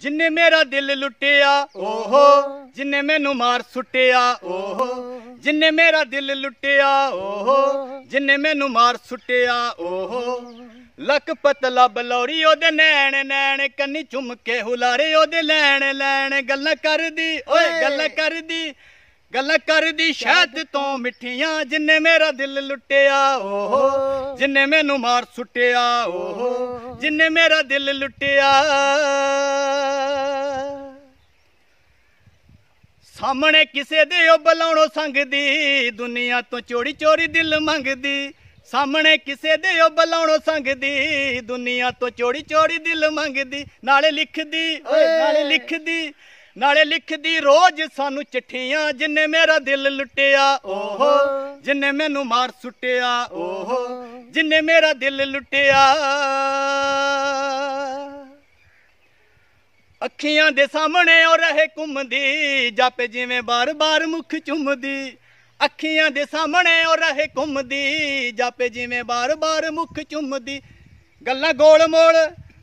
ਜਿੰਨੇ ਮੇਰਾ ਦਿਲ ਲੁੱਟਿਆ ਓਹੋ ਜਿੰਨੇ ਮੈਨੂੰ ਮਾਰ ਸੁੱਟਿਆ ਓਹੋ ਜਿੰਨੇ ਮੇਰਾ ਦਿਲ ਲੁੱਟਿਆ ਓਹੋ ਜਿੰਨੇ ਮੈਨੂੰ ਮਾਰ ਸੁੱਟਿਆ ਓਹੋ ਲੱਕ ਪਤਲਾ ਬਲੌਰੀ ਉਹਦੇ ਨੈਣ ਨੈਣ ਕੰਨੀ ਚੁੰਮ ਕੇ ਹੁਲਾਰੇ ਉਹਦੇ ਲੈਣ ਲੈਣ ਗੱਲਾਂ ਕਰਦੀ ਓਏ ਗੱਲਾਂ ਕਰਦੀ ਗੱਲਾਂ ਕਰਦੀ ਸ਼ਹਿਦ ਤੋਂ ਮਿੱਠੀਆਂ ਜਿੰਨੇ ਮੇਰਾ ਦਿਲ ਲੁੱਟਿਆ ਓਹੋ ਜਿੰਨੇ ਮੈਨੂੰ ਮਾਰ ਸੁੱਟਿਆ ਓਹੋ ਜਿੰਨੇ ਮੇਰਾ ਦਿਲ ਲੁੱਟਿਆ ਸਾਹਮਣੇ ਕਿਸੇ ਦੇ ਉਹ ਬਲਾਉਣੋ ਸੰਗਦੀ ਦੁਨੀਆ ਤੋਂ ਚੋਰੀ ਚੋਰੀ ਦਿਲ ਮੰਗਦੀ ਸਾਹਮਣੇ ਕਿਸੇ ਦੇ ਉਹ ਬਲਾਉਣੋ ਸੰਗਦੀ ਦੁਨੀਆ ਤੋਂ ਚੋਰੀ ਚੋਰੀ ਦਿਲ ਮੰਗਦੀ ਨਾਲੇ ਲਿਖਦੀ ਓਏ ਨਾਲੇ ਲਿਖਦੀ ਨਾਲੇ ਲਿਖਦੀ ਰੋਜ਼ ਸਾਨੂੰ ਚਿੱਠੀਆਂ ਜਿੰਨੇ ਮੇਰਾ ਦਿਲ ਲੁੱਟਿਆ ਓਹੋ ਜਿੰਨੇ ਮੈਨੂੰ ਮਾਰ ਸੁੱਟਿਆ ਓਹੋ ਜਿੰਨੇ ਮੇਰਾ ਦਿਲ ਲੁੱਟਿਆ ਅੱਖੀਆਂ ਦੇ ਸਾਹਮਣੇ ਉਹ ਰਹੇ ਘੁੰਮਦੀ ਜਪ ਜਿਵੇਂ ਬਾਰ-ਬਾਰ ਮੁਖ ਚੁੰਮਦੀ ਅੱਖੀਆਂ ਦੇ ਸਾਹਮਣੇ ਉਹ ਰਹੇ ਘੁੰਮਦੀ ਜਪ ਜਿਵੇਂ ਬਾਰ-ਬਾਰ ਮੁਖ ਚੁੰਮਦੀ ਗੱਲਾਂ ਗੋਲ ਮੋਲ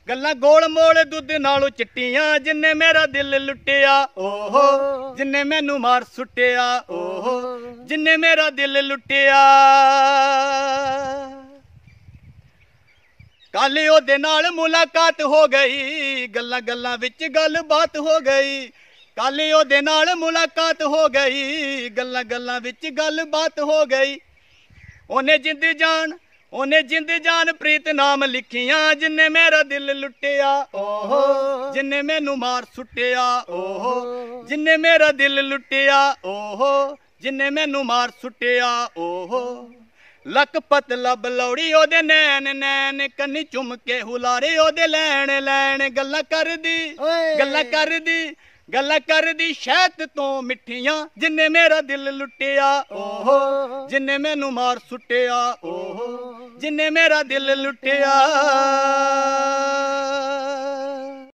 ਗੱਲਾਂ ਗੋਲ ਮੋਲ ਦੁੱਧ ਨਾਲੋਂ ਚਿੱਟੀਆਂ ਜਿੰਨੇ ਮੇਰਾ ਦਿਲ ਲੁੱਟਿਆ ਓਹੋ ਜਿੰਨੇ ਮੈਨੂੰ ਮਾਰ ਸੁੱਟਿਆ ਓਹੋ ਜਿੰਨੇ ਮੇਰਾ ਦਿਲ ਲੁੱਟਿਆ ਕੱਲ ਉਹਦੇ ਨਾਲ ਮੁਲਾਕਾਤ ਹੋ ਗਈ ਗੱਲਾਂ ਗੱਲਾਂ ਵਿੱਚ ਗੱਲਬਾਤ ਹੋ ਗਈ ਕੱਲ ਉਹਦੇ ਨਾਲ ਮੁਲਾਕਾਤ ਹੋ ਗਈ ਗੱਲਾਂ ਗੱਲਾਂ ਵਿੱਚ ਗੱਲਬਾਤ ਹੋ ਗਈ ਉਹਨੇ ਜਿੰਦ ਜਾਨ ਉਹਨੇ ਜਿੰਦ ਜਾਨ ਪ੍ਰੀਤ ਨਾਮ ਲਿਖੀਆਂ ਜਿੰਨੇ ਮੇਰਾ ਦਿਲ ਲੁੱਟਿਆ ਓਹੋ ਜਿੰਨੇ ਮੈਨੂੰ ਮਾਰ ਸੁੱਟਿਆ ਓਹੋ ਜਿੰਨੇ ਮੇਰਾ ਦਿਲ ਲੁੱਟਿਆ ਓਹੋ ਜਿੰਨੇ ਮੈਨੂੰ ਮਾਰ ਸੁੱਟਿਆ ਓਹੋ ਲਖਪਤ ਲਬ ਲੌੜੀ ਉਹਦੇ ਨੈਣ ਨੈਣ ਕੰਨੀ ਚੁੰਮ ਕੇ ਹੁਲਾਰੇ ਉਹਦੇ ਲੈਣ ਲੈਣ ਗੱਲਾਂ ਕਰਦੀ ਗੱਲਾਂ ਕਰਦੀ ਗੱਲਾਂ ਕਰਦੀ ਸ਼ਹਿਤ ਤੋਂ ਮਿੱਠੀਆਂ ਜਿੰਨੇ ਮੇਰਾ ਦਿਲ ਲੁੱਟਿਆ ਓਹੋ ਜਿੰਨੇ ਮੈਨੂੰ ਮਾਰ ਸੁੱਟਿਆ ਓਹੋ ਜਿੰਨੇ ਮੇਰਾ ਦਿਲ ਲੁੱਟਿਆ